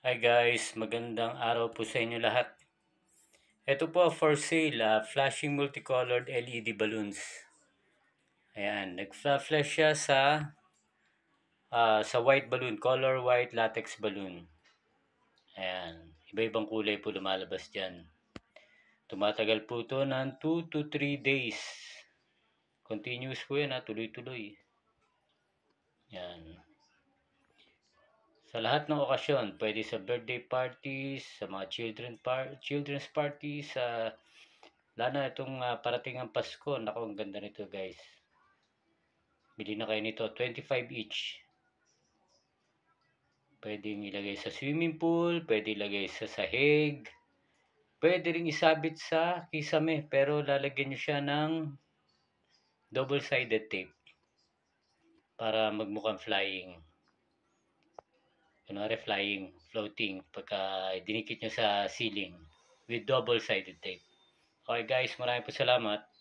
Hi guys, magandang araw po sa inyo lahat. Ito po for sale, uh, flashing multicolored LED balloons. Ayan, nag-flash siya sa uh, sa white balloon, color white latex balloon. Ayan, iba-ibang kulay po lumalabas dyan. Tumatagal po ito ng 2 to 3 days. Continuous po yan ah, tuloy-tuloy. Ayan. Sa lahat ng okasyon, pwede sa birthday parties, sa mga children par children's parties, sa uh, lalo na itong uh, parating ang Pasko. Naku, ang ganda nito guys. Bili na kayo nito, 25 each. Pwede ilagay sa swimming pool, pwede ilagay sa sahig, pwede rin isabit sa kisame pero lalagyan nyo siya ng double-sided tape para magmukhang flying kunwari flying, floating, pagka dinikit nyo sa ceiling with double-sided tape. Okay guys, maraming po salamat.